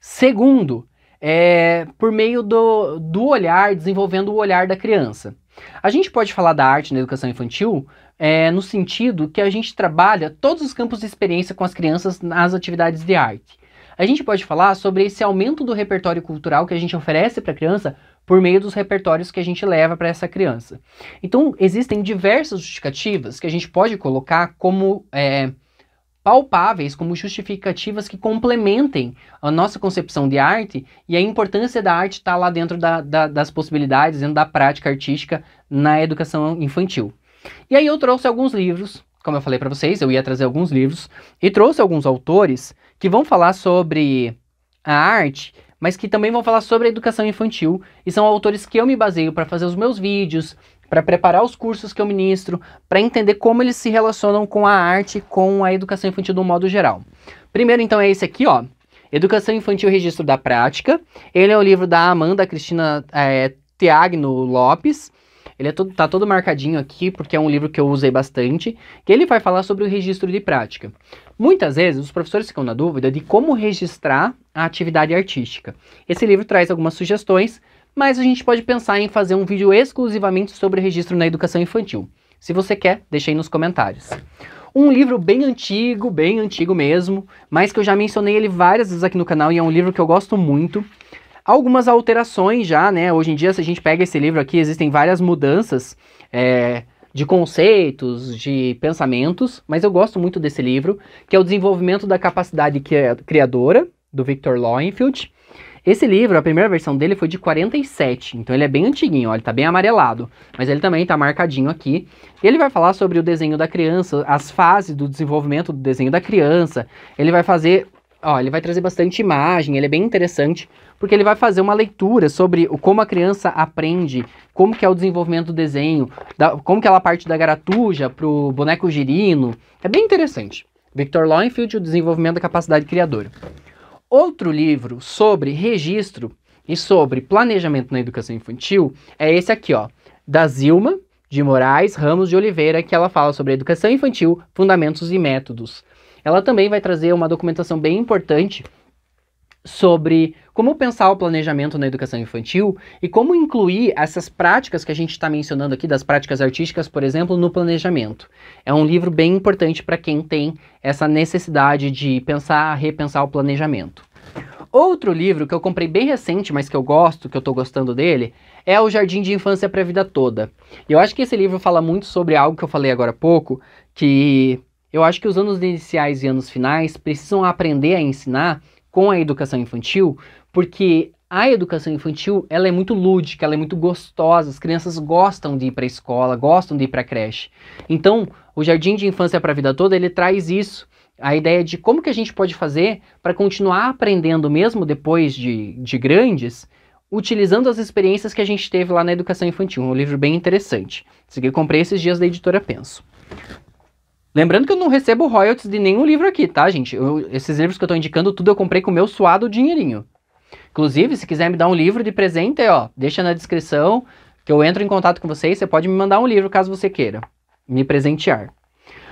Segundo, é por meio do, do olhar, desenvolvendo o olhar da criança. A gente pode falar da arte na educação infantil é, no sentido que a gente trabalha todos os campos de experiência com as crianças nas atividades de arte. A gente pode falar sobre esse aumento do repertório cultural que a gente oferece para a criança por meio dos repertórios que a gente leva para essa criança. Então, existem diversas justificativas que a gente pode colocar como é, palpáveis como justificativas que complementem a nossa concepção de arte e a importância da arte está lá dentro da, da, das possibilidades, dentro da prática artística na educação infantil. E aí eu trouxe alguns livros, como eu falei para vocês, eu ia trazer alguns livros e trouxe alguns autores que vão falar sobre a arte, mas que também vão falar sobre a educação infantil e são autores que eu me baseio para fazer os meus vídeos, para preparar os cursos que eu ministro, para entender como eles se relacionam com a arte, com a educação infantil de um modo geral. Primeiro, então, é esse aqui, ó. Educação Infantil Registro da Prática. Ele é o livro da Amanda Cristina é, Teagno Lopes. Ele é todo, tá todo marcadinho aqui, porque é um livro que eu usei bastante, que ele vai falar sobre o registro de prática. Muitas vezes os professores ficam na dúvida de como registrar a atividade artística. Esse livro traz algumas sugestões mas a gente pode pensar em fazer um vídeo exclusivamente sobre registro na educação infantil. Se você quer, deixe aí nos comentários. Um livro bem antigo, bem antigo mesmo, mas que eu já mencionei ele várias vezes aqui no canal e é um livro que eu gosto muito. Algumas alterações já, né? Hoje em dia, se a gente pega esse livro aqui, existem várias mudanças é, de conceitos, de pensamentos, mas eu gosto muito desse livro, que é o Desenvolvimento da Capacidade Criadora, do Victor Lowenfield. Esse livro, a primeira versão dele foi de 47, então ele é bem antiguinho, olha, ele tá bem amarelado, mas ele também tá marcadinho aqui. Ele vai falar sobre o desenho da criança, as fases do desenvolvimento do desenho da criança. Ele vai fazer, ó, ele vai trazer bastante imagem, ele é bem interessante, porque ele vai fazer uma leitura sobre como a criança aprende, como que é o desenvolvimento do desenho, da, como que ela parte da garatuja pro boneco girino. É bem interessante. Victor Lowenfield, o desenvolvimento da capacidade criadora. Outro livro sobre registro e sobre planejamento na educação infantil é esse aqui, ó, da Zilma de Moraes Ramos de Oliveira, que ela fala sobre educação infantil, fundamentos e métodos. Ela também vai trazer uma documentação bem importante sobre como pensar o planejamento na educação infantil e como incluir essas práticas que a gente está mencionando aqui, das práticas artísticas, por exemplo, no planejamento. É um livro bem importante para quem tem essa necessidade de pensar, repensar o planejamento. Outro livro que eu comprei bem recente, mas que eu gosto, que eu estou gostando dele, é O Jardim de Infância para a Vida Toda. Eu acho que esse livro fala muito sobre algo que eu falei agora há pouco, que eu acho que os anos iniciais e anos finais precisam aprender a ensinar com a educação infantil, porque a educação infantil ela é muito lúdica, ela é muito gostosa, as crianças gostam de ir para a escola, gostam de ir para a creche. Então, o Jardim de Infância para a Vida Toda, ele traz isso, a ideia de como que a gente pode fazer para continuar aprendendo mesmo depois de, de grandes, utilizando as experiências que a gente teve lá na educação infantil. Um livro bem interessante. Esse aqui eu comprei esses dias da editora Penso. Lembrando que eu não recebo royalties de nenhum livro aqui, tá, gente? Eu, esses livros que eu tô indicando, tudo eu comprei com o meu suado dinheirinho. Inclusive, se quiser me dar um livro de presente, ó, deixa na descrição que eu entro em contato com vocês. Você pode me mandar um livro caso você queira me presentear.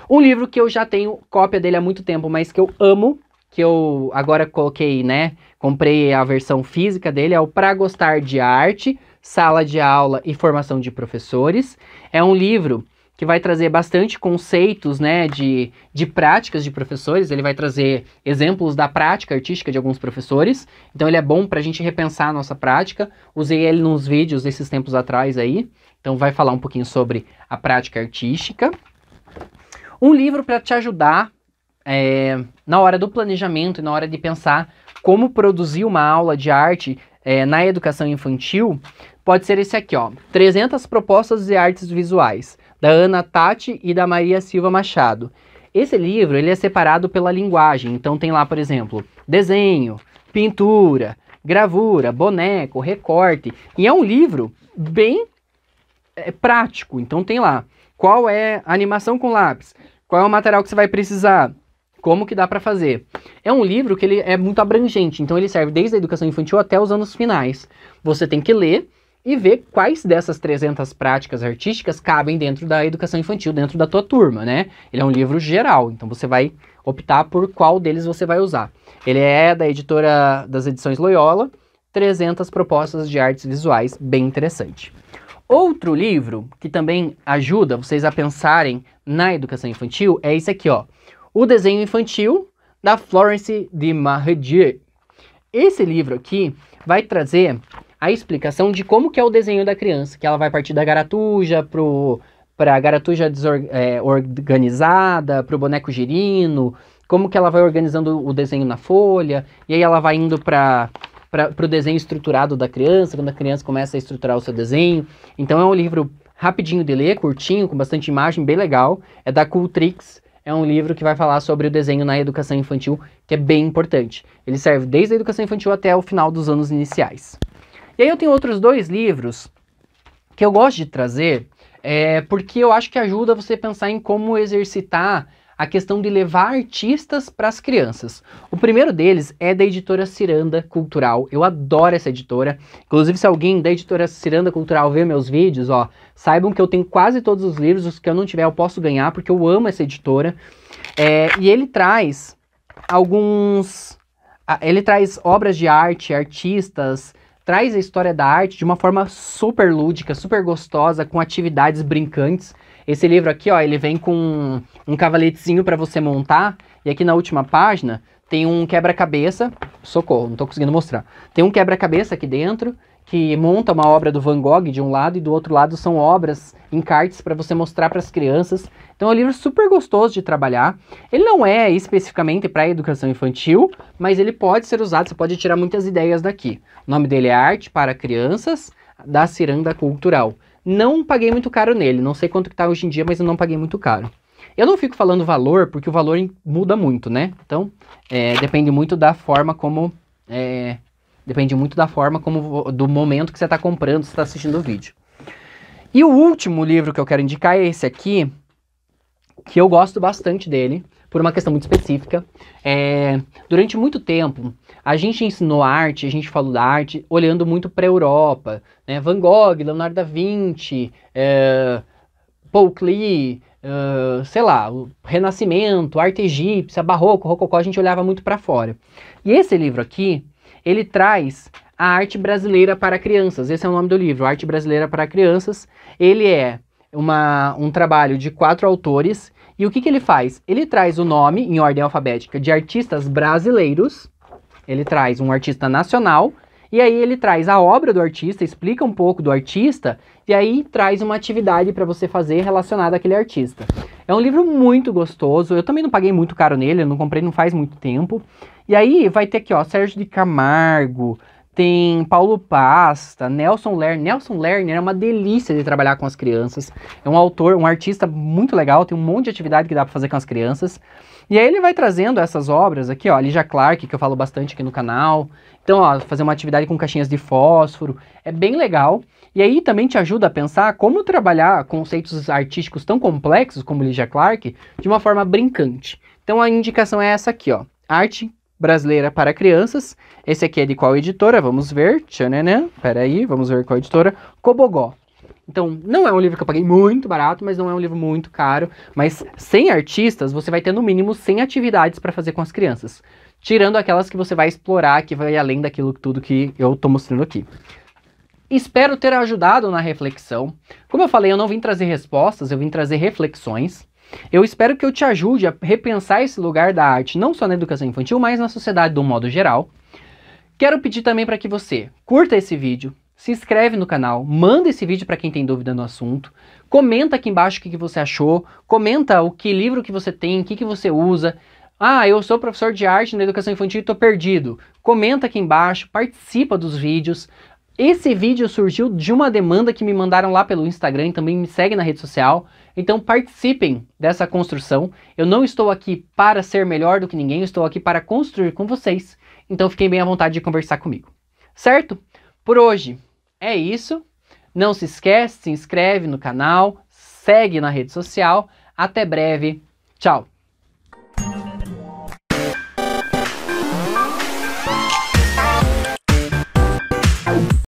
Um livro que eu já tenho cópia dele há muito tempo, mas que eu amo, que eu agora coloquei, né? Comprei a versão física dele, é o Pra Gostar de Arte, Sala de Aula e Formação de Professores. É um livro que vai trazer bastante conceitos né, de, de práticas de professores, ele vai trazer exemplos da prática artística de alguns professores, então ele é bom para a gente repensar a nossa prática. Usei ele nos vídeos esses tempos atrás aí, então vai falar um pouquinho sobre a prática artística. Um livro para te ajudar é, na hora do planejamento e na hora de pensar como produzir uma aula de arte é, na educação infantil, pode ser esse aqui, ó, 300 propostas de artes visuais da Ana Tati e da Maria Silva Machado. Esse livro ele é separado pela linguagem, então tem lá, por exemplo, desenho, pintura, gravura, boneco, recorte. E é um livro bem é, prático, então tem lá qual é a animação com lápis, qual é o material que você vai precisar, como que dá para fazer. É um livro que ele é muito abrangente, então ele serve desde a educação infantil até os anos finais. Você tem que ler e ver quais dessas 300 práticas artísticas cabem dentro da educação infantil, dentro da tua turma, né? Ele é um livro geral, então você vai optar por qual deles você vai usar. Ele é da editora das edições Loyola, 300 propostas de artes visuais, bem interessante. Outro livro que também ajuda vocês a pensarem na educação infantil é esse aqui, ó. O Desenho Infantil, da Florence de Mahdier. Esse livro aqui vai trazer a explicação de como que é o desenho da criança, que ela vai partir da garatuja pro para a garatuja desor, é, organizada, para o boneco girino, como que ela vai organizando o desenho na folha, e aí ela vai indo para para o desenho estruturado da criança, quando a criança começa a estruturar o seu desenho. Então é um livro rapidinho de ler, curtinho, com bastante imagem, bem legal. É da Cooltrix. É um livro que vai falar sobre o desenho na educação infantil, que é bem importante. Ele serve desde a educação infantil até o final dos anos iniciais. E aí eu tenho outros dois livros que eu gosto de trazer, é, porque eu acho que ajuda você a pensar em como exercitar a questão de levar artistas para as crianças. O primeiro deles é da editora Ciranda Cultural. Eu adoro essa editora. Inclusive, se alguém da editora Ciranda Cultural ver meus vídeos, ó, saibam que eu tenho quase todos os livros. Os que eu não tiver, eu posso ganhar, porque eu amo essa editora. É, e ele traz alguns. Ele traz obras de arte, artistas, traz a história da arte de uma forma super lúdica, super gostosa, com atividades brincantes. Esse livro aqui, ó, ele vem com um cavaletezinho para você montar, e aqui na última página tem um quebra-cabeça, socorro, não estou conseguindo mostrar. Tem um quebra-cabeça aqui dentro que monta uma obra do Van Gogh de um lado e do outro lado são obras, encartes para você mostrar para as crianças. Então é um livro super gostoso de trabalhar. Ele não é especificamente para educação infantil, mas ele pode ser usado, você pode tirar muitas ideias daqui. O nome dele é Arte para Crianças, da Ciranda Cultural. Não paguei muito caro nele, não sei quanto que está hoje em dia, mas eu não paguei muito caro. Eu não fico falando valor, porque o valor muda muito, né? Então, é, depende muito da forma como é, Depende muito da forma, como do momento que você está comprando, você está assistindo o vídeo. E o último livro que eu quero indicar é esse aqui, que eu gosto bastante dele, por uma questão muito específica. É, durante muito tempo, a gente ensinou arte, a gente falou da arte, olhando muito para a Europa. Né? Van Gogh, Leonardo da Vinci, é, Paul Klee, é, sei lá, o Renascimento, arte egípcia, barroco, rococó, a gente olhava muito para fora. E esse livro aqui, ele traz a arte brasileira para crianças. Esse é o nome do livro, Arte Brasileira para Crianças. Ele é uma, um trabalho de quatro autores. E o que, que ele faz? Ele traz o nome, em ordem alfabética, de artistas brasileiros. Ele traz um artista nacional. E aí ele traz a obra do artista, explica um pouco do artista e aí traz uma atividade para você fazer relacionada àquele artista. É um livro muito gostoso, eu também não paguei muito caro nele, eu não comprei não faz muito tempo. E aí vai ter aqui, ó, Sérgio de Camargo, tem Paulo Pasta, Nelson Lerner. Nelson Lerner é uma delícia de trabalhar com as crianças. É um autor, um artista muito legal, tem um monte de atividade que dá para fazer com as crianças. E aí ele vai trazendo essas obras aqui, ó, Lígia Clark, que eu falo bastante aqui no canal. Então, ó, fazer uma atividade com caixinhas de fósforo, é bem legal. E aí também te ajuda a pensar como trabalhar conceitos artísticos tão complexos como Ligia Clark de uma forma brincante. Então a indicação é essa aqui, ó. Arte Brasileira para Crianças. Esse aqui é de qual editora? Vamos ver. Tchananã. Peraí, vamos ver qual editora. Cobogó. Então, não é um livro que eu paguei muito barato, mas não é um livro muito caro. Mas sem artistas, você vai ter no mínimo 100 atividades para fazer com as crianças. Tirando aquelas que você vai explorar, que vai além daquilo tudo que eu estou mostrando aqui. Espero ter ajudado na reflexão. Como eu falei, eu não vim trazer respostas, eu vim trazer reflexões. Eu espero que eu te ajude a repensar esse lugar da arte, não só na educação infantil, mas na sociedade de um modo geral. Quero pedir também para que você curta esse vídeo, se inscreve no canal, manda esse vídeo para quem tem dúvida no assunto, comenta aqui embaixo o que, que você achou, comenta o que livro que você tem, o que, que você usa, ah, eu sou professor de arte na educação infantil e estou perdido. Comenta aqui embaixo, participa dos vídeos. Esse vídeo surgiu de uma demanda que me mandaram lá pelo Instagram e também me segue na rede social. Então participem dessa construção. Eu não estou aqui para ser melhor do que ninguém, estou aqui para construir com vocês. Então fiquem bem à vontade de conversar comigo. Certo? Por hoje é isso. Não se esquece, se inscreve no canal, segue na rede social. Até breve. Tchau.